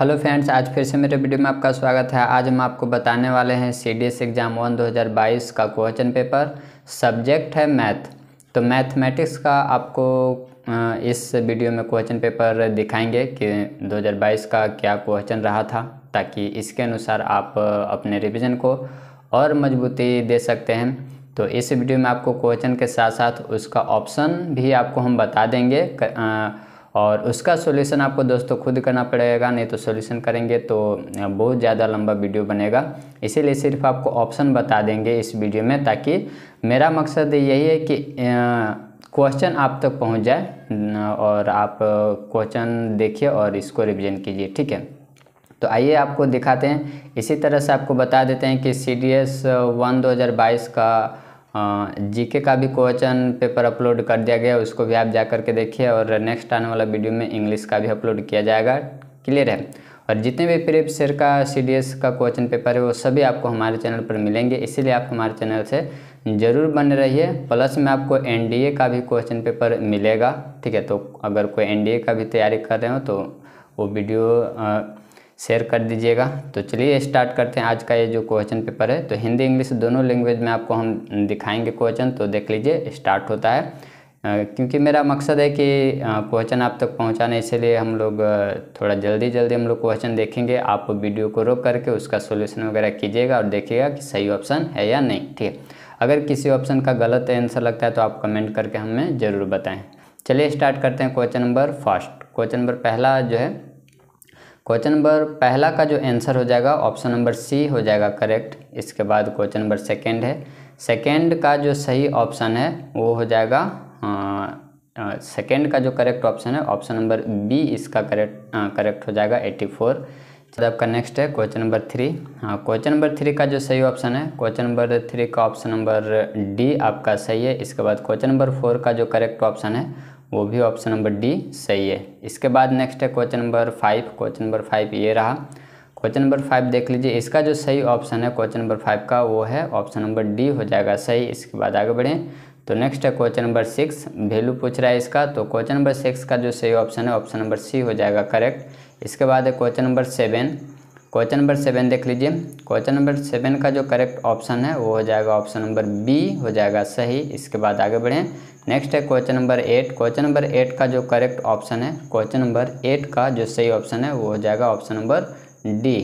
hello friends आज फिर से मेरे वीडियो में आपका स्वागत है आज हम आपको बताने वाले हैं C D S exam one 2022 का क्वेश्चन पेपर सब्जेक्ट है मैथ तो मैथमेटिक्स का आपको इस वीडियो में क्वेश्चन पेपर दिखाएंगे कि 2022 का क्या क्वेश्चन रहा था ताकि इसके अनुसार आप अपने रिविज़न को और मजबूती दे सकते हैं तो इस वीडियो में आपको क्वेश्चन के साथ साथ उसका ऑप्शन भी आपको हम बता देंगे कर, आ, और उसका सोल्यूशन आपको दोस्तों खुद करना पड़ेगा नहीं तो सोल्यूशन करेंगे तो बहुत ज़्यादा लंबा वीडियो बनेगा इसीलिए सिर्फ आपको ऑप्शन बता देंगे इस वीडियो में ताकि मेरा मकसद यही है कि क्वेश्चन आप तक पहुंच जाए और आप क्वेश्चन देखिए और इसको रिविजन कीजिए ठीक है तो आइए आपको दिखाते हैं इसी तरह से आपको बता देते हैं कि सी डी एस वन दो हज़ार बाईस का जीके का भी क्वेश्चन पेपर अपलोड कर दिया गया उसको भी आप जा करके देखिए और नेक्स्ट आने वाला वीडियो में इंग्लिश का भी अपलोड किया जाएगा क्लियर है और जितने भी प्रेप शेयर का सीडीएस का क्वेश्चन पेपर है वो सभी आपको हमारे चैनल पर मिलेंगे इसीलिए आप हमारे चैनल से ज़रूर बने रहिए प्लस में आपको एनडीए का भी क्वेश्चन पेपर मिलेगा ठीक है तो अगर कोई एनडीए का भी तैयारी कर रहे हो तो वो वीडियो शेयर कर दीजिएगा तो चलिए स्टार्ट करते हैं आज का ये जो क्वेश्चन पेपर है तो हिंदी इंग्लिश दोनों लैंग्वेज में आपको हम दिखाएंगे क्वेश्चन तो देख लीजिए स्टार्ट होता है क्योंकि मेरा मकसद है कि क्वेश्चन आप तक पहुंचाने इसलिए हम लोग थोड़ा जल्दी जल्दी हम लोग क्वेश्चन देखेंगे आप वीडियो को रोक करके उसका सोल्यूशन वगैरह कीजिएगा और देखिएगा कि सही ऑप्शन है या नहीं ठीक है अगर किसी ऑप्शन का गलत आंसर लगता है तो आप कमेंट करके हमें ज़रूर बताएँ चलिए स्टार्ट करते हैं question number first question number पहला जो है क्वेश्चन नंबर पहला का जो आंसर हो जाएगा ऑप्शन नंबर सी हो जाएगा करेक्ट इसके बाद क्वेश्चन नंबर सेकेंड है सेकेंड का जो सही ऑप्शन है वो हो जाएगा सेकेंड का जो करेक्ट ऑप्शन है ऑप्शन नंबर बी इसका करेक्ट करेक्ट हो जाएगा 84 चलो आपका नेक्स्ट है क्वेश्चन नंबर थ्री हाँ क्वेश्चन नंबर थ्री का जो सही ऑप्शन है क्वेश्चन नंबर थ्री का ऑप्शन नंबर डी आपका सही है इसके बाद क्वेश्चन नंबर फोर का जो करेक्ट ऑप्शन है वो भी ऑप्शन नंबर डी सही है इसके बाद नेक्स्ट है question number five question number five ये रहा क्वेश्चन नंबर फाइव देख लीजिए इसका जो सही ऑप्शन है क्वेश्चन नंबर फाइव का वो है ऑप्शन नंबर डी हो जाएगा सही इसके बाद आगे बढ़ें तो नेक्स्ट है क्वेश्चन नंबर सिक्स वैल्यू पूछ रहा है इसका तो क्वेश्चन नंबर सिक्स का जो सही ऑप्शन है ऑप्शन नंबर सी हो जाएगा करेक्ट इसके बाद है question number seven question number seven देख लीजिए क्वेश्चन नंबर सेवन का जो करेक्ट ऑप्शन है वो हो जाएगा ऑप्शन नंबर बी हो जाएगा सही इसके बाद आगे बढ़ें नेक्स्ट है question number eight question number eight का जो करेक्ट ऑप्शन है क्वेश्चन नंबर एट का जो सही ऑप्शन है वो हो जाएगा ऑप्शन नंबर डी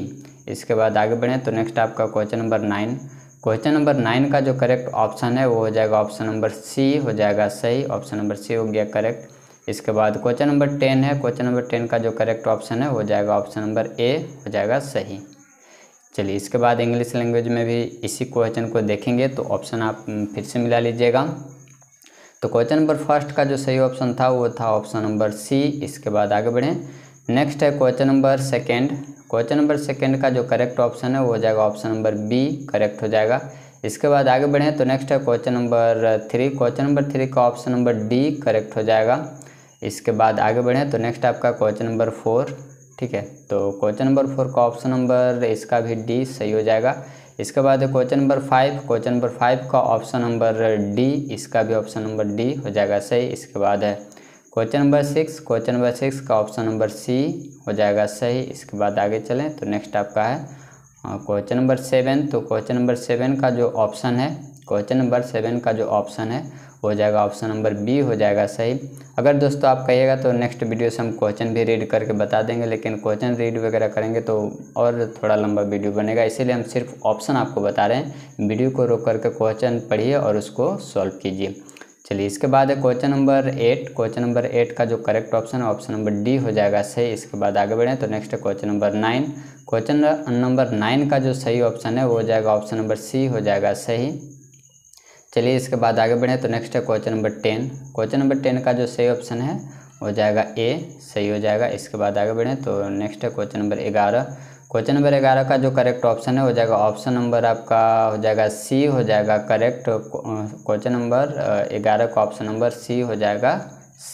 इसके बाद आगे बढ़ें तो नेक्स्ट आपका question number nine question number nine का जो करेक्ट ऑप्शन है वो हो जाएगा ऑप्शन नंबर सी हो जाएगा सही ऑप्शन नंबर सी हो गया करेक्ट इसके बाद क्वेश्चन नंबर टेन है क्वेश्चन नंबर टेन का जो करेक्ट ऑप्शन है हो जाएगा ऑप्शन नंबर ए हो जाएगा सही चलिए इसके बाद इंग्लिश लैंग्वेज में भी इसी क्वेश्चन को देखेंगे तो ऑप्शन आप फिर से मिला लीजिएगा तो क्वेश्चन नंबर फर्स्ट का जो सही ऑप्शन था वो था ऑप्शन नंबर सी इसके बाद आगे बढ़ें नेक्स्ट है question number second question number second का जो करेक्ट ऑप्शन है वो हो जाएगा ऑप्शन नंबर बी करेक्ट हो जाएगा इसके बाद आगे बढ़ें तो नेक्स्ट है question number three question number three का ऑप्शन नंबर डी करेक्ट हो जाएगा इसके बाद आगे बढ़ें तो नेक्स्ट आपका क्वेश्चन नंबर फोर ठीक है तो क्वेश्चन नंबर फोर का ऑप्शन नंबर इसका भी डी सही हो जाएगा इसके बाद है question number five question number five का ऑप्शन नंबर डी इसका भी ऑप्शन नंबर डी हो जाएगा सही इसके बाद है question number six question number six का ऑप्शन नंबर सी हो जाएगा सही इसके बाद आगे चलें तो नेक्स्ट आपका है क्वेश्चन नंबर सेवन तो क्वेश्चन नंबर सेवन का जो ऑप्शन है क्वेश्चन नंबर सेवन का जो ऑप्शन है हो जाएगा ऑप्शन नंबर बी हो जाएगा सही अगर दोस्तों आप कहिएगा तो नेक्स्ट वीडियो से हम क्वेश्चन भी रीड करके बता देंगे लेकिन क्वेश्चन रीड वगैरह करेंगे तो और थोड़ा लंबा वीडियो बनेगा इसीलिए हम सिर्फ ऑप्शन आपको बता रहे हैं वीडियो को रोक करके क्वेश्चन पढ़िए और उसको सॉल्व कीजिए चलिए इसके बाद है question number eight question number eight का जो करेक्ट ऑप्शन है ऑप्शन नंबर डी हो जाएगा सही इसके बाद आगे बढ़ें तो नेक्स्ट है question number nine question number nine का जो सही ऑप्शन है वो हो जाएगा ऑप्शन नंबर सी हो जाएगा सही चलिए इसके बाद आगे बढ़ें तो नेक्स्ट है question number ten question number ten का जो सही ऑप्शन है हो जाएगा ए सही हो जाएगा इसके बाद आगे बढ़ें तो नेक्स्ट है क्वेश्चन नंबर ग्यारह क्वेश्चन नंबर ग्यारह का जो करेक्ट ऑप्शन है हो जाएगा ऑप्शन नंबर आपका हो जाएगा सी हो जाएगा करेक्ट क्वेश्चन नंबर ग्यारह का ऑप्शन नंबर सी हो जाएगा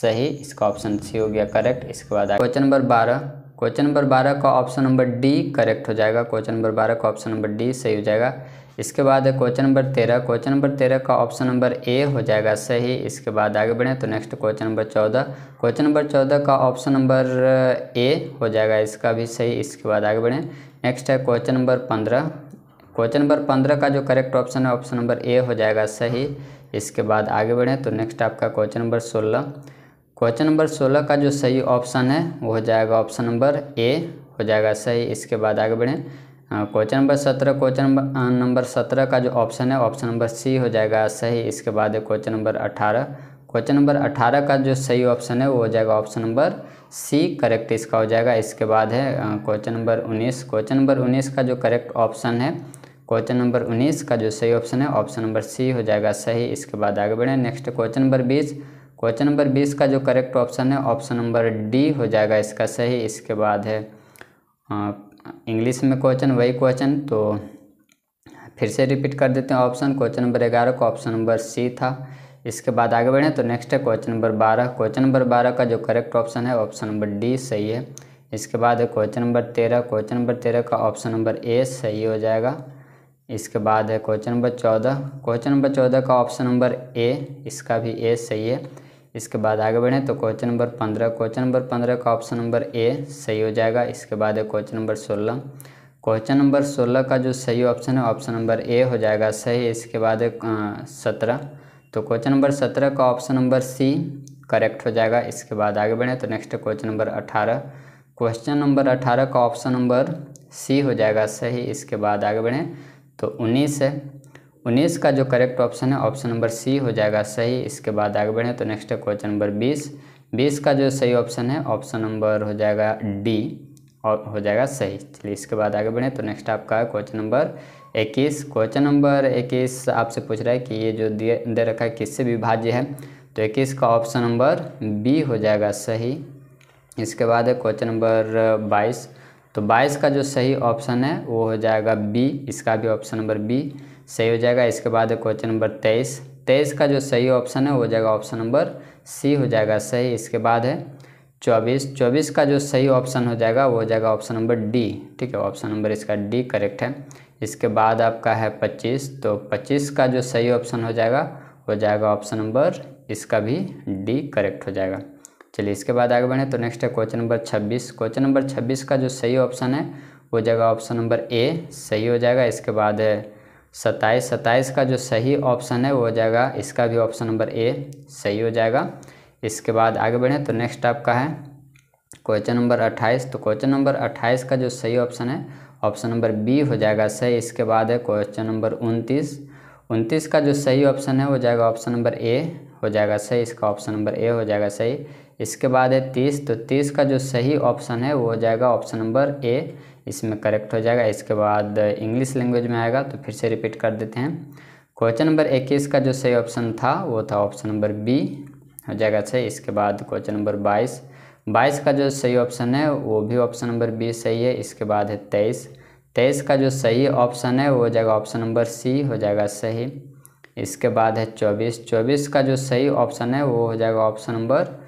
सही इसका ऑप्शन सी हो गया करेक्ट इसके बाद क्वेश्चन नंबर बारह क्वेश्चन नंबर बारह का ऑप्शन नंबर डी करेक्ट हो जाएगा क्वेश्चन नंबर बारह का ऑप्शन नंबर डी सही हो जाएगा इसके बाद है क्वेश्चन नंबर तेरह क्वेश्चन नंबर तेरह का ऑप्शन नंबर ए हो जाएगा सही इसके बाद आगे बढ़ें तो नेक्स्ट क्वेश्चन नंबर चौदह क्वेश्चन नंबर चौदह का ऑप्शन नंबर ए हो जाएगा इसका भी सही इसके बाद आगे बढ़ें नेक्स्ट है क्वेश्चन नंबर पंद्रह क्वेश्चन नंबर पंद्रह का जो करेक्ट ऑप्शन है ऑप्शन नंबर ए हो जाएगा सही इसके बाद आगे बढ़ें तो नेक्स्ट आपका क्वेश्चन नंबर सोलह क्वेश्चन नंबर सोलह का जो सही ऑप्शन है वो हो जाएगा ऑप्शन नंबर ए हो जाएगा सही इसके बाद आगे बढ़ें क्वेश्चन हाँ, नंबर सत्रह क्वेश्चन नंबर हाँ, सत्रह का जो ऑप्शन है ऑप्शन नंबर सी हो जाएगा सही इसके बाद है क्वेश्चन नंबर अठारह क्वेश्चन नंबर अठारह का जो सही ऑप्शन है वो हो जाएगा ऑप्शन नंबर सी करेक्ट इसका हो जाएगा इसके बाद है क्वेश्चन हाँ, नंबर उन्नीस क्वेश्चन नंबर उन्नीस का जो करेक्ट ऑप्शन है क्वेश्चन नंबर उन्नीस का जो सही ऑप्शन है ऑप्शन नंबर सी हो जाएगा सही इसके बाद आगे बढ़ें नेक्स्ट क्वेश्चन नंबर बीस क्वेश्चन नंबर बीस का जो करेक्ट ऑप्शन है ऑप्शन नंबर डी हो जाएगा इसका सही इसके बाद है इंग्लिश में क्वेश्चन वही क्वेश्चन तो फिर से रिपीट कर देते हैं ऑप्शन क्वेश्चन नंबर ग्यारह का ऑप्शन नंबर सी था इसके बाद आगे बढ़ें तो नेक्स्ट है क्वेश्चन नंबर बारह क्वेश्चन नंबर बारह का जो करेक्ट ऑप्शन है ऑप्शन नंबर डी सही है इसके बाद है क्वेश्चन नंबर तेरह क्वेश्चन नंबर तेरह का ऑप्शन नंबर ए सही हो जाएगा इसके बाद है क्वेश्चन नंबर चौदह क्वेश्चन नंबर चौदह का ऑप्शन नंबर ए इसका भी ए सही है इसके बाद आगे बढ़ें तो क्वेश्चन नंबर पंद्रह क्वेश्चन नंबर पंद्रह का ऑप्शन नंबर ए सही हो जाएगा इसके बाद है क्वेश्चन नंबर सोलह क्वेश्चन नंबर सोलह का जो सही ऑप्शन है ऑप्शन नंबर ए हो जाएगा सही इसके बाद सत्रह तो क्वेश्चन नंबर सत्रह का ऑप्शन नंबर सी करेक्ट हो जाएगा इसके बाद आगे बढ़ें तो नेक्स्ट क्वेश्चन नंबर अठारह क्वेश्चन नंबर अठारह का ऑप्शन नंबर सी हो जाएगा सही इसके बाद आगे बढ़ें तो उन्नीस है उन्नीस का जो करेक्ट ऑप्शन है ऑप्शन नंबर सी हो जाएगा सही इसके बाद आगे बढ़ें तो नेक्स्ट है क्वेश्चन नंबर बीस बीस का जो सही ऑप्शन है ऑप्शन नंबर हो जाएगा डी और हो जाएगा सही चलिए इसके बाद आगे बढ़ें तो नेक्स्ट आपका है क्वेश्चन नंबर इक्कीस क्वेश्चन नंबर इक्कीस आपसे पूछ रहा है कि ये जो दे दे रखा है किससे विभाज्य है तो इक्कीस का ऑप्शन नंबर बी हो जाएगा सही इसके बाद है क्वेश्चन नंबर बाईस तो बाईस का जो सही ऑप्शन है वो हो जाएगा बी इसका भी ऑप्शन नंबर बी सही हो जाएगा इसके बाद है क्वेश्चन नंबर तेईस तेईस का जो सही ऑप्शन है वो हो जाएगा ऑप्शन नंबर सी हो जाएगा सही इसके बाद है चौबीस चौबीस का जो सही ऑप्शन हो जाएगा वो हो जाएगा ऑप्शन नंबर डी ठीक है ऑप्शन नंबर इसका डी करेक्ट है इसके बाद आपका है पच्चीस तो पच्चीस का जो सही ऑप्शन हो जाएगा वो जाएगा ऑप्शन नंबर इसका भी डी करेक्ट हो जाएगा चलिए इसके बाद आगे बढ़ें तो नेक्स्ट है क्वेश्चन नंबर छब्बीस क्वेश्चन नंबर छब्बीस का जो सही ऑप्शन है वो जगह ऑप्शन नंबर ए सही हो जाएगा इसके बाद है सत्ताईस सत्ताईस का जो सही ऑप्शन है वो हो जाएगा इसका भी ऑप्शन नंबर ए सही हो जाएगा इसके बाद आगे बढ़ें तो नेक्स्ट आपका है क्वेश्चन नंबर अट्ठाईस तो क्वेश्चन नंबर अट्ठाईस का जो सही ऑप्शन है ऑप्शन नंबर बी हो जाएगा सही इसके बाद है क्वेश्चन नंबर उनतीस उनतीस का जो सही ऑप्शन है हो जाएगा ऑप्शन नंबर ए हो जाएगा सही इसका ऑप्शन नंबर ए हो जाएगा सही इसके बाद है तीस तो तीस का जो सही ऑप्शन है वो हो जाएगा ऑप्शन नंबर ए इसमें करेक्ट हो जाएगा इसके बाद इंग्लिश लैंग्वेज में आएगा तो फिर से रिपीट कर देते हैं क्वेश्चन नंबर इक्कीस का जो सही ऑप्शन था वो था ऑप्शन नंबर बी हो जाएगा सही इसके बाद क्वेश्चन नंबर बाईस बाईस का जो सही ऑप्शन है वो भी ऑप्शन नंबर बी सही है इसके बाद है तेईस तेईस का जो सही ऑप्शन है वो हो जाएगा ऑप्शन नंबर सी हो जाएगा सही इसके बाद है चौबीस चौबीस का जो सही ऑप्शन है वो हो जाएगा ऑप्शन नंबर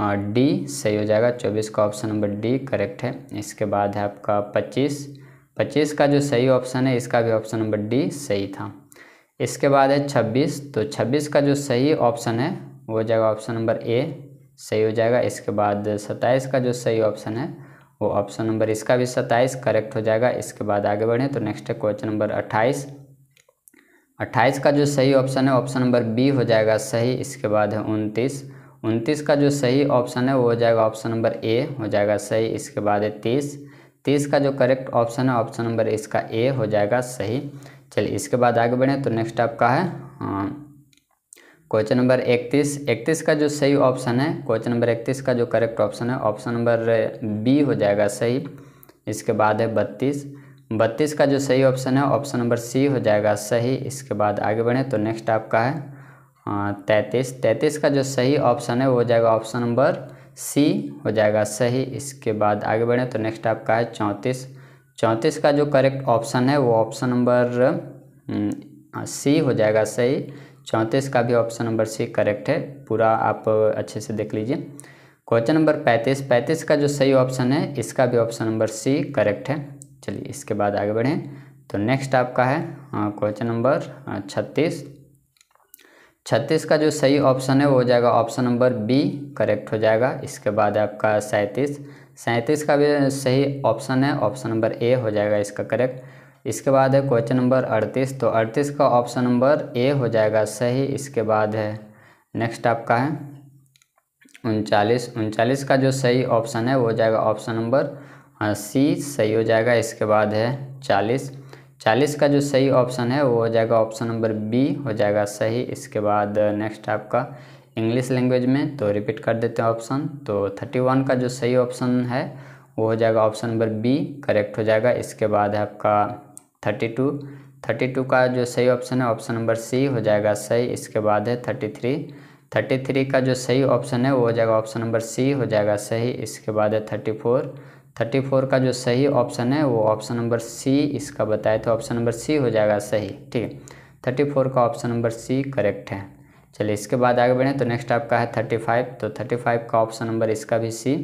डी हाँ, सही हो जाएगा चौबीस का ऑप्शन नंबर डी करेक्ट है इसके बाद है आपका पच्चीस पच्चीस का जो सही ऑप्शन है इसका भी ऑप्शन नंबर डी सही था इसके बाद है छब्बीस तो छब्बीस का जो सही ऑप्शन है वो हो जाएगा ऑप्शन नंबर ए सही हो जाएगा इसके बाद सत्ताईस का जो सही ऑप्शन है वो ऑप्शन नंबर इसका भी सत्ताईस करेक्ट हो जाएगा इसके बाद आगे बढ़ें तो नेक्स्ट है क्वेश्चन नंबर अट्ठाईस अट्ठाईस का जो सही ऑप्शन है ऑप्शन नंबर बी हो जाएगा सही इसके बाद है उनतीस उनतीस का जो सही ऑप्शन है वो हो जाएगा ऑप्शन नंबर ए हो जाएगा सही इसके बाद है तीस तीस का जो करेक्ट ऑप्शन है ऑप्शन नंबर इसका ए हो जाएगा सही चलिए इसके बाद आगे बढ़ें तो नेक्स्ट आपका है क्वेश्चन नंबर इकतीस इकतीस का जो सही ऑप्शन है क्वेश्चन नंबर इकतीस का जो करेक्ट ऑप्शन है ऑप्शन नंबर बी हो जाएगा सही इसके बाद है बत्तीस बत्तीस का जो सही ऑप्शन है ऑप्शन नंबर सी हो जाएगा सही इसके बाद आगे बढ़ें तो नेक्स्ट आपका है हाँ, तैंतीस तैंतीस का जो सही ऑप्शन है वो हो जाएगा ऑप्शन नंबर सी हो जाएगा सही इसके बाद आगे बढ़ें तो नेक्स्ट आपका है चौंतीस चौंतीस का जो करेक्ट ऑप्शन है वो ऑप्शन नंबर सी हो जाएगा सही चौंतीस का भी ऑप्शन नंबर सी करेक्ट है पूरा आप अच्छे से देख लीजिए क्वेश्चन नंबर पैंतीस पैंतीस का जो सही ऑप्शन है इसका भी ऑप्शन नंबर सी करेक्ट है चलिए इसके बाद आगे बढ़ें तो नेक्स्ट आपका है क्वेश्चन हाँ, नंबर हाँ, छत्तीस छत्तीस का जो सही ऑप्शन है वो हो जाएगा ऑप्शन नंबर बी करेक्ट हो जाएगा इसके बाद आपका सैंतीस सैंतीस का भी सही ऑप्शन है ऑप्शन नंबर ए हो जाएगा इसका करेक्ट इसके बाद है क्वेश्चन नंबर अड़तीस तो अड़तीस का ऑप्शन नंबर ए हो जाएगा सही इसके बाद है नेक्स्ट आपका है उनचालीस उनचालीस का जो सही ऑप्शन है वो हो जाएगा ऑप्शन नंबर हाँ, सी सही हो जाएगा इसके बाद है चालीस चालीस का जो सही ऑप्शन है वो हो जाएगा ऑप्शन नंबर बी हो जाएगा सही इसके बाद नेक्स्ट आपका इंग्लिश लैंग्वेज में तो रिपीट कर देते हैं ऑप्शन तो थर्टी वन का जो सही ऑप्शन है वो हो जाएगा ऑप्शन नंबर बी करेक्ट हो जाएगा इसके बाद है आपका थर्टी टू थर्टी टू का जो सही ऑप्शन है ऑप्शन नंबर सी हो जाएगा सही इसके बाद है थर्टी थ्री थर्टी थ्री का जो सही ऑप्शन है वो हो जाएगा ऑप्शन नंबर सी हो जाएगा सही इसके बाद है थर्टी फोर थर्टी फोर का जो सही ऑप्शन है वो ऑप्शन नंबर सी इसका बताए तो ऑप्शन नंबर सी हो जाएगा सही ठीक है थर्टी फोर का ऑप्शन नंबर सी करेक्ट है चलिए इसके बाद आगे बढ़ें तो नेक्स्ट आपका है थर्टी फाइव तो थर्टी फाइव का ऑप्शन नंबर इसका भी सी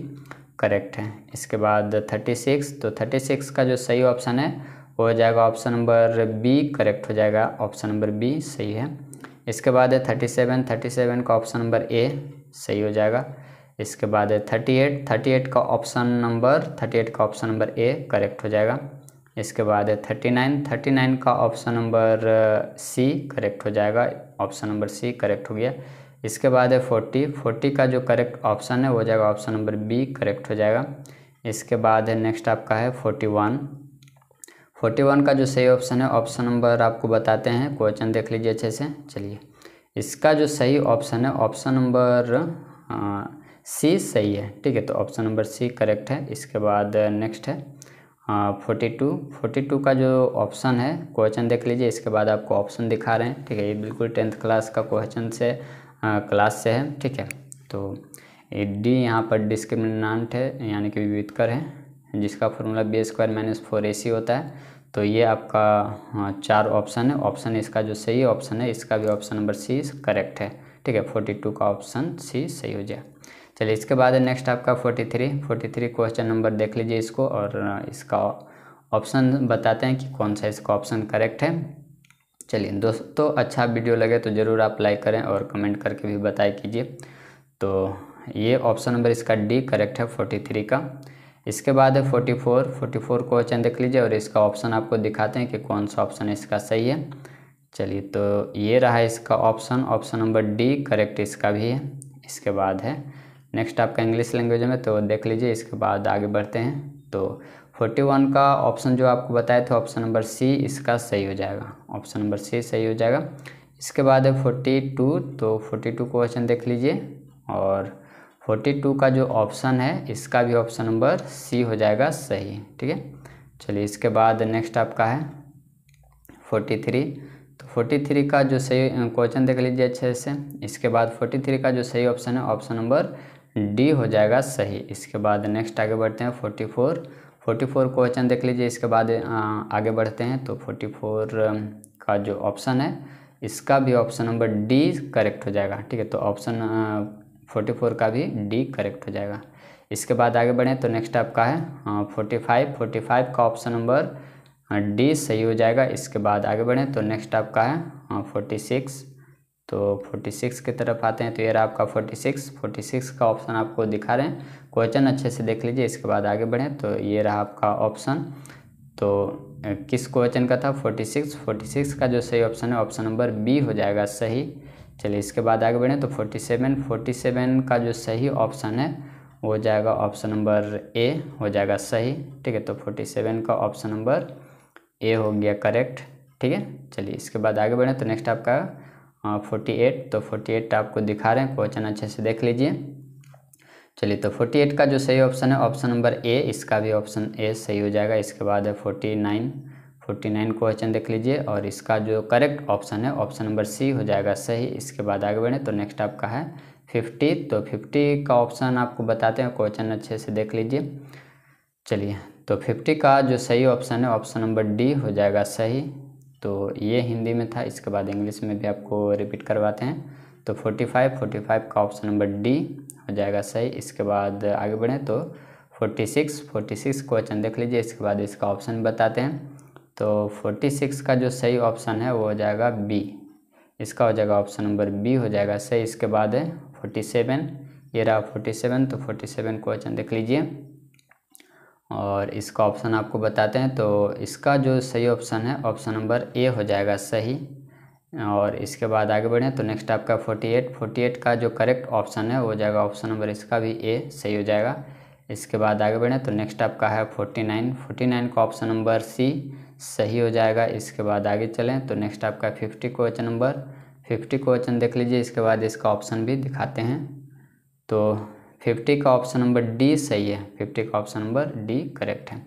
करेक्ट है इसके बाद थर्टी सिक्स तो थर्टी सिक्स का जो सही ऑप्शन है वो हो जाएगा ऑप्शन नंबर बी करेक्ट हो जाएगा ऑप्शन नंबर बी सही है इसके बाद है थर्टी सेवन थर्टी सेवन का ऑप्शन नंबर ए सही हो जाएगा इसके बाद है थर्टी एट थर्टी एट का ऑप्शन नंबर थर्टी एट का ऑप्शन नंबर ए करेक्ट हो जाएगा इसके बाद है थर्टी नाइन थर्टी नाइन का ऑप्शन नंबर सी करेक्ट हो जाएगा ऑप्शन नंबर सी करेक्ट हो गया इसके बाद है फोर्टी फोर्टी का जो करेक्ट ऑप्शन है वो जाएगा ऑप्शन नंबर बी करेक्ट हो जाएगा इसके बाद है नेक्स्ट आपका है फोर्टी वन फोर्टी वन का जो सही ऑप्शन है ऑप्शन नंबर आपको बताते हैं क्वेश्चन देख लीजिए अच्छे से चलिए इसका जो सही ऑप्शन है ऑप्शन नंबर सी सही है ठीक है तो ऑप्शन नंबर सी करेक्ट है इसके बाद नेक्स्ट uh, है फोर्टी टू फोर्टी टू का जो ऑप्शन है क्वेश्चन देख लीजिए इसके बाद आपको ऑप्शन दिखा रहे हैं ठीक है ये बिल्कुल टेंथ क्लास का क्वेश्चन से क्लास uh, से है ठीक है तो डी यहाँ पर डिस्क्रिमिनेंट है यानी कि विविधकर है जिसका formula B square minus four A C होता है तो ये आपका uh, चार ऑप्शन है ऑप्शन इसका जो सही ऑप्शन है इसका भी ऑप्शन नंबर सी करेक्ट है ठीक है फोर्टी टू का ऑप्शन सी सही हो जाए चलिए इसके बाद नेक्स्ट आपका forty three forty three question number देख लीजिए इसको और इसका ऑप्शन बताते हैं कि कौन सा इसका ऑप्शन करेक्ट है चलिए दोस्तों अच्छा वीडियो लगे तो ज़रूर आप लाइक करें और कमेंट करके भी बताए कीजिए तो ये ऑप्शन नंबर इसका डी करेक्ट है फोर्टी थ्री का इसके बाद है forty four forty four question देख लीजिए और इसका ऑप्शन आपको दिखाते हैं कि कौन सा ऑप्शन इसका सही है चलिए तो ये रहा इसका option option number D correct इसका भी है इसके बाद है नेक्स्ट आपका इंग्लिश लैंग्वेज में तो देख लीजिए इसके बाद आगे बढ़ते हैं तो 41 का ऑप्शन जो आपको बताया था ऑप्शन नंबर सी इसका सही हो जाएगा ऑप्शन नंबर सी सही हो जाएगा इसके बाद है टू तो टू क्वेश्चन देख लीजिए और 42 का जो ऑप्शन है इसका भी ऑप्शन नंबर सी हो जाएगा सही ठीक है चलिए इसके बाद नेक्स्ट आपका है 43 तो 43 का जो सही क्वेश्चन देख लीजिए अच्छे से इसके बाद 43 का जो सही ऑप्शन है ऑप्शन नंबर डी हो जाएगा सही इसके बाद नेक्स्ट आगे बढ़ते हैं forty four forty four question देख लीजिए इसके बाद आगे बढ़ते हैं तो फोर्टी फोर का जो ऑप्शन है इसका भी ऑप्शन नंबर डी करेक्ट हो जाएगा ठीक है तो ऑप्शन फोर्टी फोर का भी डी करेक्ट हो जाएगा इसके बाद आगे बढ़ें तो नेक्स्ट आपका है फोर्टी फाइव फोर्टी फाइव का ऑप्शन नंबर डी सही हो जाएगा इसके बाद आगे बढ़ें तो नेक्स्ट आपका है फोर्टी सिक्स तो 46 की तरफ आते हैं तो ये रहा आपका 46 46 का ऑप्शन आपको दिखा रहे हैं क्वेश्चन अच्छे से देख लीजिए इसके बाद आगे बढ़ें तो ये रहा आपका ऑप्शन तो किस क्वेश्चन का था 46 46 का जो सही ऑप्शन है ऑप्शन नंबर बी हो जाएगा सही चलिए इसके बाद आगे बढ़ें तो 47 47 का जो सही ऑप्शन है वो हो जाएगा ऑप्शन नंबर ए हो जाएगा सही ठीक है तो फोर्टी का ऑप्शन नंबर ए हो गया करेक्ट ठीक है चलिए इसके बाद आगे बढ़ें तो नेक्स्ट आपका हाँ फोर्टी एट तो फोर्टी एट आपको दिखा रहे हैं क्वेश्चन अच्छे से देख लीजिए चलिए तो फोर्टी एट का जो सही ऑप्शन है ऑप्शन नंबर ए इसका भी ऑप्शन ए सही हो जाएगा इसके बाद है forty nine forty nine question देख लीजिए और इसका जो करेक्ट ऑप्शन है ऑप्शन नंबर सी हो जाएगा सही इसके बाद आगे बढ़ें तो नेक्स्ट आपका है फिफ्टी तो फिफ्टी का ऑप्शन आपको बताते हैं क्वेश्चन अच्छे से देख लीजिए चलिए तो फिफ्टी का जो सही ऑप्शन है ऑप्शन नंबर डी हो जाएगा सही तो ये हिंदी में था इसके बाद इंग्लिश में भी आपको रिपीट करवाते हैं तो 45 45 का ऑप्शन नंबर डी हो जाएगा सही इसके बाद आगे बढ़ें तो 46 46 क्वेश्चन देख लीजिए इसके बाद इसका ऑप्शन बताते हैं तो 46 का जो सही ऑप्शन है वो हो जाएगा बी इसका हो जाएगा ऑप्शन नंबर बी हो जाएगा सही इसके बाद है फोर्टी ये रहा फोर्टी तो फोर्टी क्वेश्चन देख लीजिए और इसका ऑप्शन आपको बताते हैं तो इसका जो सही ऑप्शन है ऑप्शन नंबर ए हो जाएगा सही और इसके बाद आगे बढ़ें तो नेक्स्ट आपका 48 48 का जो करेक्ट ऑप्शन है वो हो जाएगा ऑप्शन नंबर इसका भी ए सही हो जाएगा इसके बाद आगे बढ़ें तो नेक्स्ट आपका है 49 49 का ऑप्शन नंबर सी सही हो जाएगा इसके बाद आगे चलें तो नेक्स्ट आपका fifty question number fifty question देख लीजिए इसके बाद इसका ऑप्शन भी दिखाते हैं तो फिफ्टी का ऑप्शन नंबर डी सही है फिफ्टी का ऑप्शन नंबर डी करेक्ट है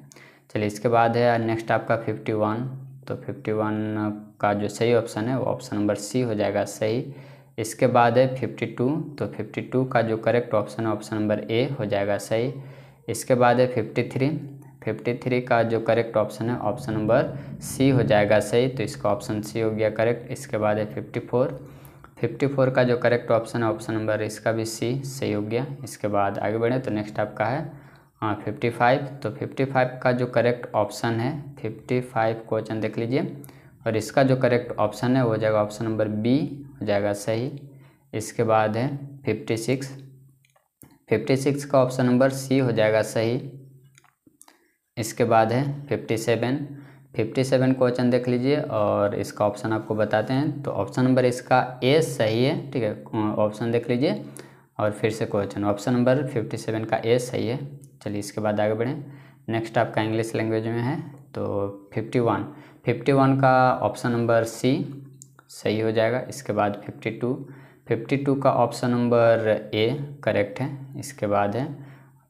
चलिए इसके बाद है नेक्स्ट आपका फिफ्टी वन तो फिफ्टी वन का जो सही ऑप्शन है वो ऑप्शन नंबर सी हो जाएगा सही इसके बाद है फिफ्टी टू तो फिफ्टी टू का जो करेक्ट ऑप्शन है ऑप्शन नंबर ए हो जाएगा सही इसके बाद है फिफ्टी थ्री फिफ्टी थ्री का जो करेक्ट ऑप्शन है ऑप्शन नंबर सी हो जाएगा सही तो इसका ऑप्शन सी हो गया करेक्ट इसके बाद है फिफ्टी फोर फिफ्टी फोर का जो करेक्ट ऑप्शन है ऑप्शन नंबर इसका भी सी सही हो गया इसके बाद आगे बढ़े तो नेक्स्ट आपका है हाँ फिफ्टी फाइव तो फिफ्टी फाइव का जो करेक्ट ऑप्शन है फिफ्टी फाइव क्वेश्चन देख लीजिए और इसका जो करेक्ट ऑप्शन है वो हो जाएगा ऑप्शन नंबर बी हो जाएगा सही इसके बाद है फिफ्टी सिक्स फिफ्टी सिक्स का ऑप्शन नंबर सी हो जाएगा सही इसके बाद है fifty seven fifty seven question देख लीजिए और इसका ऑप्शन आपको बताते हैं तो ऑप्शन नंबर इसका ए सही है ठीक है ऑप्शन देख लीजिए और फिर से question option number fifty seven का ए सही है चलिए इसके बाद आगे बढ़ें नेक्स्ट आपका इंग्लिश लैंग्वेज में है तो फिफ्टी वन फिफ्टी वन का ऑप्शन नंबर सी सही हो जाएगा इसके बाद फिफ्टी टू फिफ्टी टू का ऑप्शन नंबर ए करेक्ट है इसके बाद है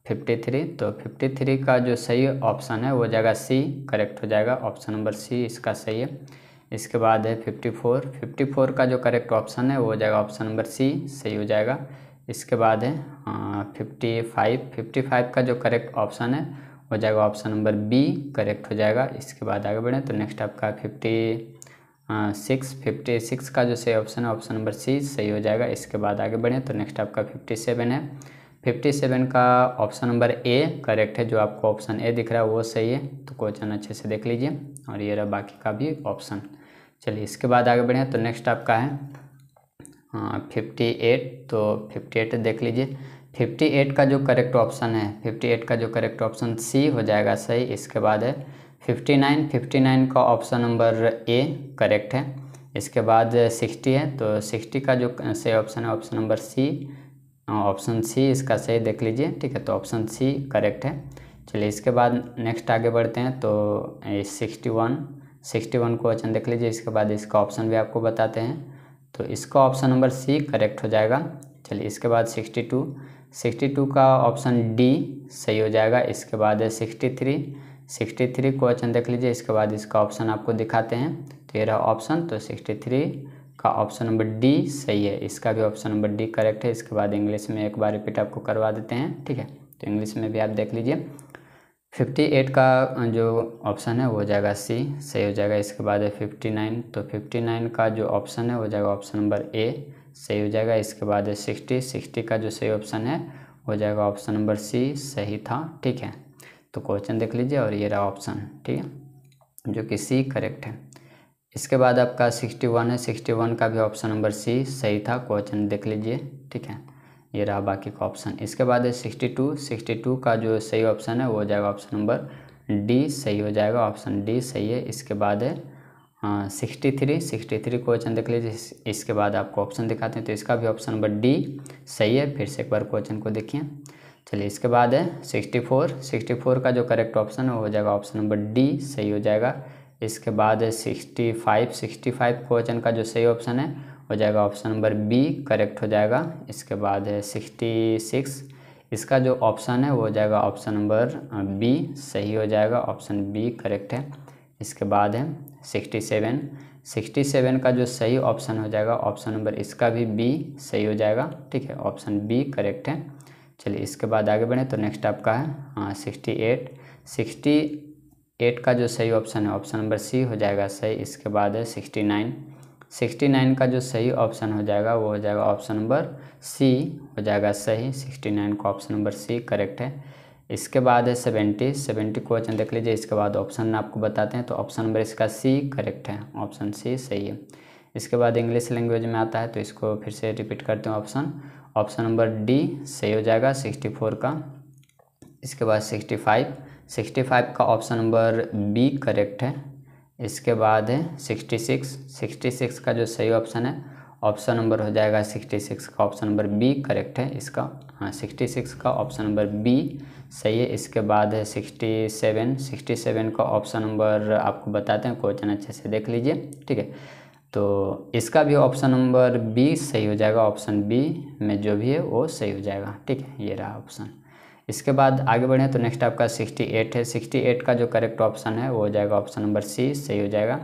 फिफ्टी थ्री तो फिफ्टी थ्री का जो सही ऑप्शन है वो जाएगा सी करेक्ट हो जाएगा ऑप्शन नंबर सी इसका सही है इसके बाद है फिफ्टी फोर फिफ्टी फोर का जो करेक्ट ऑप्शन है वो हो जाएगा ऑप्शन नंबर सी सही हो जाएगा इसके बाद है फिफ्टी फाइव फिफ्टी फाइव का जो करेक्ट ऑप्शन है हो जाएगा ऑप्शन नंबर बी करेक्ट हो जाएगा इसके बाद आगे बढ़ें तो नेक्स्ट आपका फिफ्टी सिक्स फिफ्टी सिक्स का जो सही ऑप्शन है ऑप्शन नंबर सी सही हो जाएगा इसके बाद आगे बढ़ें तो नेक्स्ट आपका फिफ्टी सेवन है फिफ्टी सेवन का ऑप्शन नंबर ए करेक्ट है जो आपको ऑप्शन ए दिख रहा है वो सही है तो क्वेश्चन अच्छे से देख लीजिए और ये रहा बाकी का भी ऑप्शन चलिए इसके बाद आगे बढ़ें तो नेक्स्ट आपका है फिफ्टी एट तो फिफ्टी एट देख लीजिए फिफ्टी एट का जो करेक्ट ऑप्शन है फिफ्टी एट का जो करेक्ट ऑप्शन सी हो जाएगा सही इसके बाद है फिफ्टी नाइन फिफ्टी नाइन का ऑप्शन नंबर ए करेक्ट है इसके बाद सिक्सटी है तो सिक्सटी का जो सही ऑप्शन है ऑप्शन नंबर सी ऑप्शन हाँ, सी इसका सही देख लीजिए ठीक है तो ऑप्शन सी करेक्ट है चलिए इसके बाद नेक्स्ट आगे बढ़ते हैं तो sixty one sixty one question देख लीजिए इसके बाद इसका ऑप्शन भी आपको बताते हैं तो इसका ऑप्शन नंबर सी करेक्ट हो जाएगा चलिए इसके बाद सिक्सटी टू सिक्सटी टू का ऑप्शन डी सही हो जाएगा इसके बाद है sixty three sixty three question देख लीजिए इसके बाद इसका ऑप्शन आपको दिखाते हैं तो ये रहा ऑप्शन तो सिक्सटी थ्री आपका ऑप्शन नंबर डी सही है इसका भी ऑप्शन नंबर डी करेक्ट है इसके बाद इंग्लिश में एक बार रिपीट आपको करवा देते हैं ठीक है तो इंग्लिश में भी आप देख लीजिए फिफ्टी एट का जो ऑप्शन है वो हो जाएगा सी सही हो जाएगा इसके बाद है फिफ्टी नाइन तो फिफ्टी नाइन का जो ऑप्शन है वो हो जाएगा ऑप्शन नंबर ए सही हो जाएगा इसके बाद है सिक्सटी सिक्सटी का जो सही ऑप्शन है हो जाएगा ऑप्शन नंबर सी सही था ठीक है तो क्वेश्चन देख लीजिए और ये रहा ऑप्शन ठीक है जो कि सी करेक्ट है इसके बाद आपका सिक्सटी वन है सिक्सटी वन का भी ऑप्शन नंबर सी सही था क्वेश्चन देख लीजिए ठीक है ये रहा बाकी का ऑप्शन इसके बाद है सिक्सटी टू सिक्सटी टू का जो सही ऑप्शन है वो हो जाएगा ऑप्शन नंबर डी सही हो जाएगा ऑप्शन डी सही है इसके बाद है हाँ, sixty three sixty three question देख लीजिए इसके बाद आपको ऑप्शन दिखाते हैं तो इसका भी ऑप्शन नंबर डी सही है फिर से एक बार क्वेश्चन को देखिए चलिए इसके बाद है सिक्सटी फोर सिक्सटी फोर का जो करेक्ट ऑप्शन है वो हो जाएगा ऑप्शन नंबर डी सही हो जाएगा इसके बाद sixty five sixty five question का जो सही ऑप्शन है हो जाएगा ऑप्शन नंबर बी करेक्ट हो जाएगा इसके बाद है सिक्सटी सिक्स इसका जो ऑप्शन है वो हो जाएगा ऑप्शन नंबर बी सही हो जाएगा ऑप्शन बी करेक्ट है इसके बाद है सिक्सटी सेवन सिक्सटी सेवन का जो सही ऑप्शन हो जाएगा ऑप्शन नंबर इसका भी बी सही हो जाएगा ठीक है ऑप्शन बी करेक्ट है चलिए इसके बाद आगे बढ़ें तो नेक्स्ट आपका है सिक्सटी एट सिक्सटी एट का जो सही ऑप्शन है ऑप्शन नंबर सी हो जाएगा सही इसके बाद है सिक्सटी नाइन सिक्सटी नाइन का जो सही ऑप्शन हो जाएगा वो हो जाएगा ऑप्शन नंबर सी हो जाएगा सही सिक्सटी नाइन का ऑप्शन नंबर सी करेक्ट है इसके बाद है सेवेंटी सेवेंटी क्वेश्चन देख लीजिए इसके बाद ऑप्शन आपको बताते हैं तो ऑप्शन नंबर इसका सी करेक्ट है ऑप्शन सी सही है इसके बाद इंग्लिश लैंग्वेज में आता है तो इसको फिर से रिपीट करते हैं ऑप्शन ऑप्शन नंबर डी सही हो जाएगा सिक्सटी फोर का इसके बाद सिक्सटी फाइव सिक्सटी फाइव का ऑप्शन नंबर बी करेक्ट है इसके बाद है सिक्सटी सिक्स सिक्सटी सिक्स का जो सही ऑप्शन है ऑप्शन नंबर हो जाएगा सिक्सटी सिक्स का ऑप्शन नंबर बी करेक्ट है इसका हाँ सिक्सटी सिक्स का ऑप्शन नंबर बी सही है इसके बाद है सिक्सटी सेवन सिक्सटी सेवन का ऑप्शन नंबर आपको बताते हैं क्वेश्चन अच्छे से देख लीजिए ठीक है तो इसका भी ऑप्शन नंबर बी सही हो जाएगा ऑप्शन बी में जो भी है वो सही हो जाएगा ठीक है ये रहा ऑप्शन इसके बाद आगे बढ़ें तो नेक्स्ट आपका 68 है 68 का जो करेक्ट ऑप्शन है वो हो जाएगा ऑप्शन नंबर सी सही हो जाएगा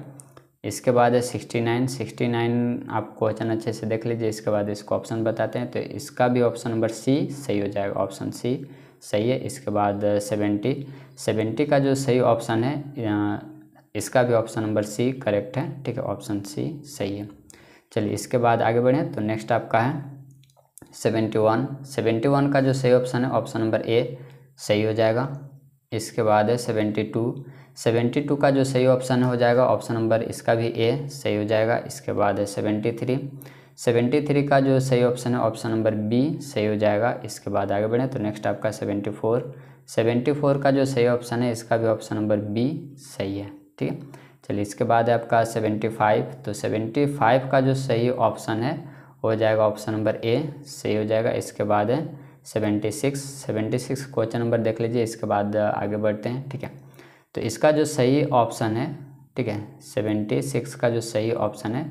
इसके बाद है 69 69 आप क्वेश्चन अच्छे से देख लीजिए इसके बाद इसको ऑप्शन बताते हैं तो इसका भी ऑप्शन नंबर सी सही हो जाएगा ऑप्शन सी सही है इसके बाद सेवेंटी सेवेंटी का जो सही ऑप्शन है इसका भी ऑप्शन नंबर सी करेक्ट है ठीक है ऑप्शन सी सही है चलिए इसके बाद आगे बढ़ें तो नेक्स्ट आपका है सेवेंटी वन सेवेंटी वन का जो सही ऑप्शन है ऑप्शन नंबर ए सही हो जाएगा इसके बाद है सेवेंटी टू सेवेंटी टू का जो सही ऑप्शन हो जाएगा ऑप्शन नंबर इसका भी ए सही हो जाएगा इसके बाद है सेवेंटी थ्री सेवेंटी थ्री का जो सही ऑप्शन है ऑप्शन नंबर बी सही हो जाएगा इसके बाद आगे बढ़ें तो नेक्स्ट आपका सेवेंटी फोर सेवेंटी फोर का जो सही ऑप्शन है इसका भी ऑप्शन नंबर बी सही है ठीक है चलिए इसके बाद है आपका सेवेंटी फाइव तो सेवेंटी फाइव का जो सही ऑप्शन है हो जाएगा ऑप्शन नंबर ए सही हो जाएगा इसके बाद है seventy six seventy six question number देख लीजिए इसके बाद आगे बढ़ते हैं ठीक है तो इसका जो सही ऑप्शन है ठीक है सेवेंटी सिक्स का जो सही ऑप्शन है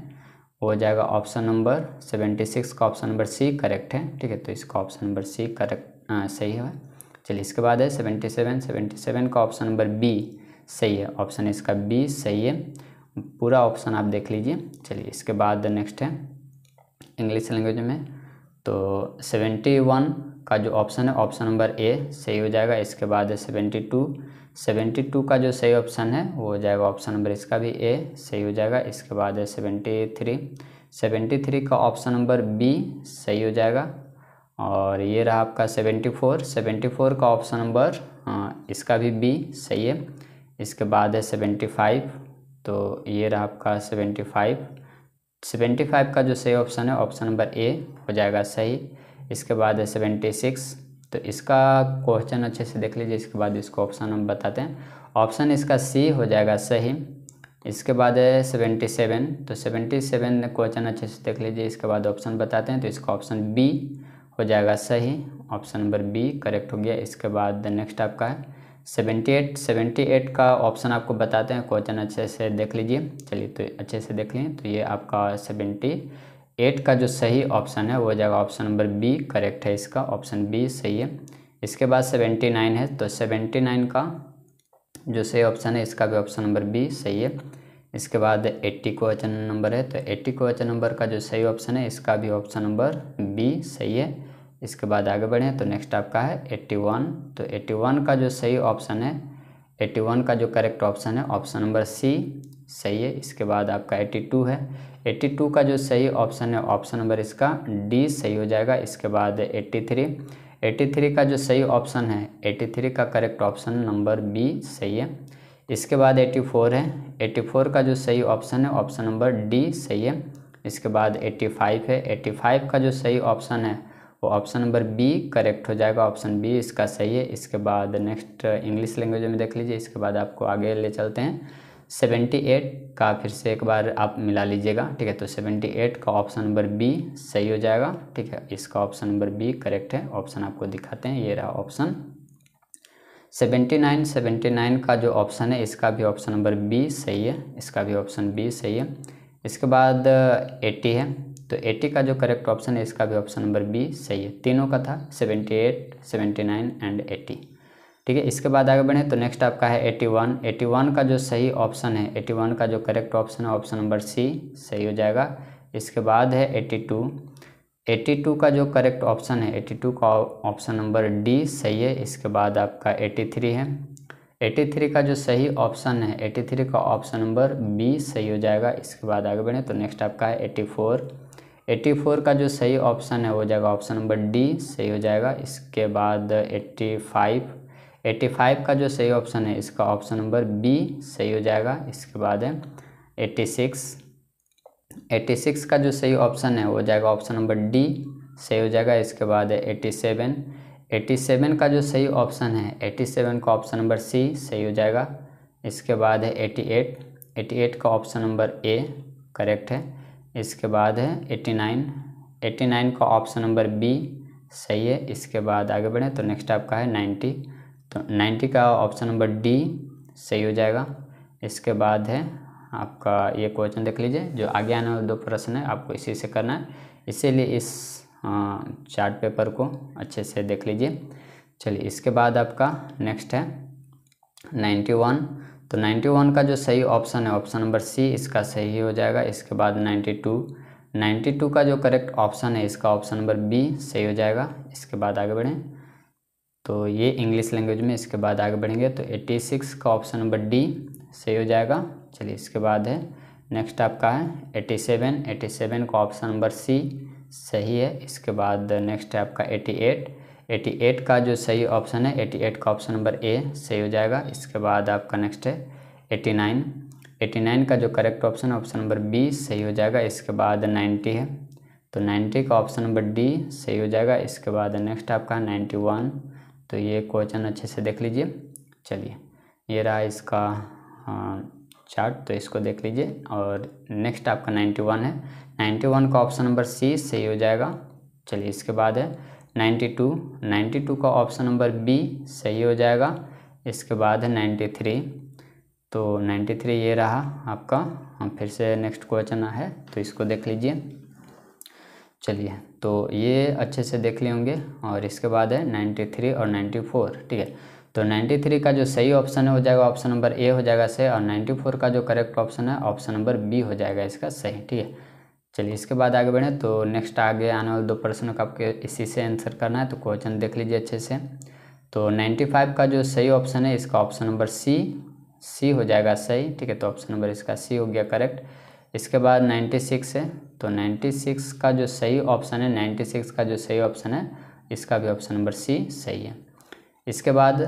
वो हो जाएगा ऑप्शन नंबर सेवेंटी सिक्स का ऑप्शन नंबर सी करेक्ट है ठीक है तो इसका ऑप्शन नंबर सी करेक्ट सही है चलिए इसके बाद है सेवेंटी सेवन सेवेंटी सेवन का ऑप्शन नंबर बी सही है ऑप्शन इसका बी सही है पूरा ऑप्शन आप देख लीजिए चलिए इसके बाद नेक्स्ट है इंग्लिश लैंग्वेज में तो सेवेंटी वन का जो ऑप्शन है ऑप्शन नंबर ए सही हो जाएगा इसके बाद है सेवेंटी टू सेवेंटी टू का जो सही ऑप्शन है वो हो जाएगा ऑप्शन नंबर इसका भी ए सही हो जाएगा इसके बाद है सेवेंटी थ्री सेवेंटी थ्री का ऑप्शन नंबर बी सही हो जाएगा और ये रहा आपका सेवेंटी फोर सेवेंटी फोर का ऑप्शन नंबर हाँ, इसका भी बी सही है इसके बाद है सेवेंटी फाइव तो ये रहा आपका सेवेंटी फाइव सेवेंटी फाइव का जो सही ऑप्शन है ऑप्शन नंबर ए हो जाएगा सही इसके बाद है सेवेंटी सिक्स तो इसका क्वेश्चन अच्छे से देख लीजिए इसके बाद इसको ऑप्शन हम बताते हैं ऑप्शन इसका सी हो जाएगा सही इसके बाद है सेवेंटी सेवन तो सेवेंटी सेवन क्वेश्चन अच्छे से देख लीजिए इसके बाद ऑप्शन बताते हैं तो इसका ऑप्शन बी हो जाएगा सही ऑप्शन नंबर बी करेक्ट हो गया इसके बाद नेक्स्ट आपका है सेवेंटी एट सेवेंटी एट का ऑप्शन आपको बताते हैं क्वेश्चन अच्छे से देख लीजिए चलिए तो अच्छे से देख लें तो ये आपका सेवेंटी एट का जो सही ऑप्शन है वो हो जाएगा ऑप्शन नंबर बी करेक्ट है इसका ऑप्शन बी सही है इसके बाद सेवेंटी नाइन है तो सेवेंटी नाइन का जो सही ऑप्शन है इसका भी ऑप्शन नंबर बी सही है इसके बाद एट्टी क्वेश्चन नंबर है तो एट्टी क्वेश्चन नंबर का जो सही ऑप्शन है इसका भी ऑप्शन नंबर बी सही है इसके बाद आगे बढ़ें तो नेक्स्ट आपका है 81 तो 81 का जो सही ऑप्शन है 81 का जो करेक्ट ऑप्शन है ऑप्शन नंबर सी सही है इसके बाद आपका 82 है 82 का जो सही ऑप्शन है ऑप्शन नंबर इसका डी सही हो जाएगा इसके बाद 83 83 का जो सही ऑप्शन है 83 का करेक्ट ऑप्शन नंबर बी सही है इसके बाद 84 है 84 का जो सही ऑप्शन है ऑप्शन नंबर डी सही है इसके बाद 85 है 85 का जो सही ऑप्शन है वो ऑप्शन नंबर बी करेक्ट हो जाएगा ऑप्शन बी इसका सही है इसके बाद नेक्स्ट इंग्लिश लैंग्वेज में देख लीजिए इसके बाद आपको आगे ले चलते हैं सेवेंटी एट का फिर से एक बार आप मिला लीजिएगा ठीक है तो सेवेंटी एट का ऑप्शन नंबर बी सही हो जाएगा ठीक है इसका ऑप्शन नंबर बी करेक्ट है ऑप्शन आपको दिखाते हैं ये रहा option seventy nine seventy nine का जो ऑप्शन है इसका भी ऑप्शन नंबर बी सही है इसका भी ऑप्शन बी सही है इसके बाद एट्टी है तो 80 का जो करेक्ट ऑप्शन है इसका भी ऑप्शन नंबर बी सही है तीनों का था 78, 79 एंड 80 ठीक है इसके बाद आगे बढ़ें तो नेक्स्ट आपका है 81, 81 का जो सही ऑप्शन है 81 का जो करेक्ट ऑप्शन है ऑप्शन नंबर सी सही हो जाएगा इसके बाद है 82, 82 का जो करेक्ट ऑप्शन है 82 का ऑप्शन नंबर डी सही है इसके बाद आपका 83 है 83 का जो सही ऑप्शन है 83 का ऑप्शन नंबर बी सही हो जाएगा इसके बाद आगे बढ़ें तो नेक्स्ट आपका है 84 84 का जो सही ऑप्शन है वो हो जाएगा ऑप्शन नंबर डी सही हो जाएगा इसके बाद 85 85 का जो सही ऑप्शन है इसका ऑप्शन नंबर बी सही हो जाएगा इसके बाद है सिक्स एट्टी सिक्स का जो सही ऑप्शन है वो हो जाएगा ऑप्शन नंबर डी सही हो जाएगा इसके बाद है एट्टी सेवन एट्टी सेवन का जो सही ऑप्शन है एट्टी सेवन का ऑप्शन नंबर सी सही हो जाएगा इसके बाद है एट एट्टी एट का ऑप्शन नंबर ए करेक्ट है इसके बाद है एट्टी नाइन एट्टी नाइन का ऑप्शन नंबर बी सही है इसके बाद आगे बढ़ें तो नेक्स्ट आपका है नाइन्टी तो नाइन्टी का ऑप्शन नंबर डी सही हो जाएगा इसके बाद है आपका ये क्वेश्चन देख लीजिए जो आगे आने वाले दो प्रश्न है आपको इसी से करना है इसीलिए इस चार्ट पेपर को अच्छे से देख लीजिए चलिए इसके बाद आपका नेक्स्ट है नाइन्टी वन तो 91 का जो सही ऑप्शन है ऑप्शन नंबर सी इसका सही हो जाएगा इसके बाद 92 92 का जो करेक्ट ऑप्शन है इसका ऑप्शन नंबर बी सही हो जाएगा इसके बाद आगे बढ़ें तो ये इंग्लिश लैंग्वेज में इसके बाद आगे बढ़ेंगे तो 86 का ऑप्शन नंबर डी सही हो जाएगा चलिए इसके बाद है नेक्स्ट आपका है 87 87 का ऑप्शन नंबर सी सही है इसके बाद नेक्स्ट है आपका एट 88 का जो सही ऑप्शन है 88 का ऑप्शन नंबर ए सही हो जाएगा इसके बाद आपका नेक्स्ट है 89 89 का जो करेक्ट ऑप्शन है ऑप्शन नंबर बी सही हो जाएगा इसके बाद 90 है तो 90 का ऑप्शन नंबर डी सही हो जाएगा इसके बाद नेक्स्ट आपका 91 तो ये क्वेश्चन अच्छे से देख लीजिए चलिए ये रहा इसका चार्ट तो इसको देख लीजिए और नेक्स्ट आपका वन है वन का ऑप्शन नंबर सी सही हो जाएगा चलिए इसके बाद है नाइन्टी टू नाइन्टी टू का ऑप्शन नंबर बी सही हो जाएगा इसके बाद है नाइन्टी थ्री तो नाइन्टी थ्री ये रहा आपका हम फिर से नेक्स्ट क्वेश्चन है तो इसको देख लीजिए चलिए तो ये अच्छे से देख लिए होंगे और इसके बाद है नाइन्टी थ्री और नाइन्टी फोर ठीक है तो नाइन्टी थ्री का जो सही ऑप्शन है हो जाएगा ऑप्शन नंबर ए हो जाएगा सही और नाइन्टी फोर का जो करेक्ट ऑप्शन है ऑप्शन नंबर बी हो जाएगा इसका सही ठीक है चलिए इसके बाद आगे बढ़ें तो नेक्स्ट आगे आने वाले दो प्रश्नों का आपके इसी से आंसर करना है तो क्वेश्चन देख लीजिए अच्छे से तो 95 का जो सही ऑप्शन है इसका ऑप्शन नंबर सी सी हो जाएगा सही ठीक है तो ऑप्शन नंबर इसका सी हो गया करेक्ट इसके बाद 96 है तो 96 का जो सही ऑप्शन है 96 का जो सही ऑप्शन है इसका भी ऑप्शन नंबर सी सही है इसके बाद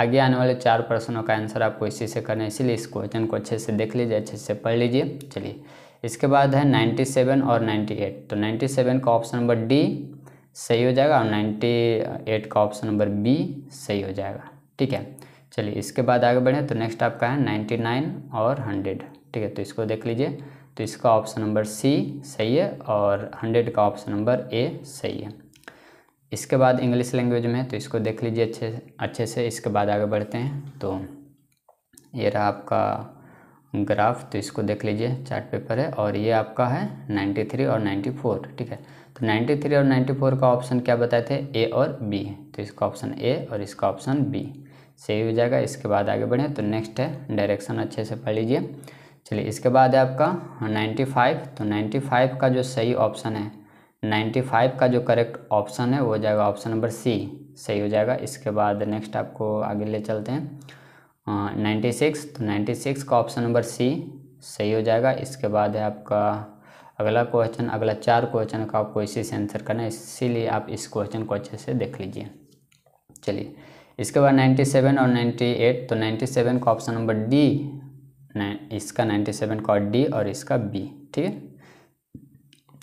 आगे आने वाले चार प्रश्नों का आंसर आपको इसी से करना है इसीलिए इस क्वेश्चन को अच्छे से देख लीजिए अच्छे से पढ़ लीजिए चलिए इसके बाद है 97 और 98 तो 97 का ऑप्शन नंबर डी सही हो जाएगा और 98 का ऑप्शन नंबर बी सही हो जाएगा ठीक है चलिए इसके बाद आगे बढ़ें तो नेक्स्ट आपका है 99 और 100 ठीक है तो इसको देख लीजिए तो इसका ऑप्शन नंबर सी सही है और 100 का ऑप्शन नंबर ए सही है इसके बाद इंग्लिश लैंग्वेज में तो इसको देख लीजिए अच्छे अच्छे से इसके बाद आगे बढ़ते हैं तो ये रहा आपका ग्राफ तो इसको देख लीजिए चार्ट पेपर है और ये आपका है 93 और 94 ठीक है तो 93 और 94 का ऑप्शन क्या बताए थे ए और बी तो इसका ऑप्शन ए और इसका ऑप्शन बी सही हो जाएगा इसके बाद आगे बढ़े तो नेक्स्ट है डायरेक्शन अच्छे से पढ़ लीजिए चलिए इसके बाद है आपका 95 तो 95 का जो सही ऑप्शन है 95 का जो करेक्ट ऑप्शन है वो हो जाएगा ऑप्शन नंबर सी सही हो जाएगा इसके बाद नेक्स्ट आपको आगे ले चलते हैं नाइन्टी हाँ, सिक्स तो नाइन्टी सिक्स का ऑप्शन नंबर सी सही हो जाएगा इसके बाद है आपका अगला क्वेश्चन अगला चार क्वेश्चन का आपको इसी से आंसर करना है इसीलिए आप इस क्वेश्चन को अच्छे से देख लीजिए चलिए इसके बाद नाइन्टी सेवन और नाइन्टी एट तो नाइन्टी सेवन का ऑप्शन नंबर डी इसका नाइन्टी सेवन का डी और इसका बी ठीक है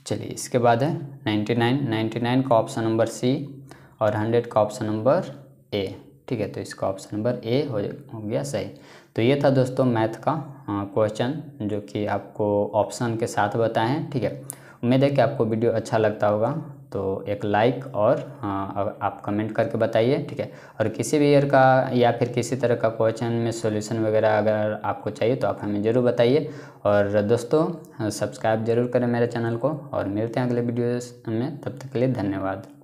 चलिए इसके बाद है नाइन्टी नाइन का ऑप्शन नंबर सी और हंड्रेड का ऑप्शन नंबर ए ठीक है तो इसका ऑप्शन नंबर ए हो गया सही तो ये था दोस्तों मैथ का क्वेश्चन जो कि आपको ऑप्शन के साथ बताए हैं ठीक है उम्मीद है कि आपको वीडियो अच्छा लगता होगा तो एक लाइक और आप कमेंट करके बताइए ठीक है और किसी भी ईयर का या फिर किसी तरह का क्वेश्चन में सॉल्यूशन वगैरह अगर आपको चाहिए तो आप हमें ज़रूर बताइए और दोस्तों सब्सक्राइब ज़रूर करें मेरे चैनल को और मिलते हैं अगले वीडियो में तब तक के लिए धन्यवाद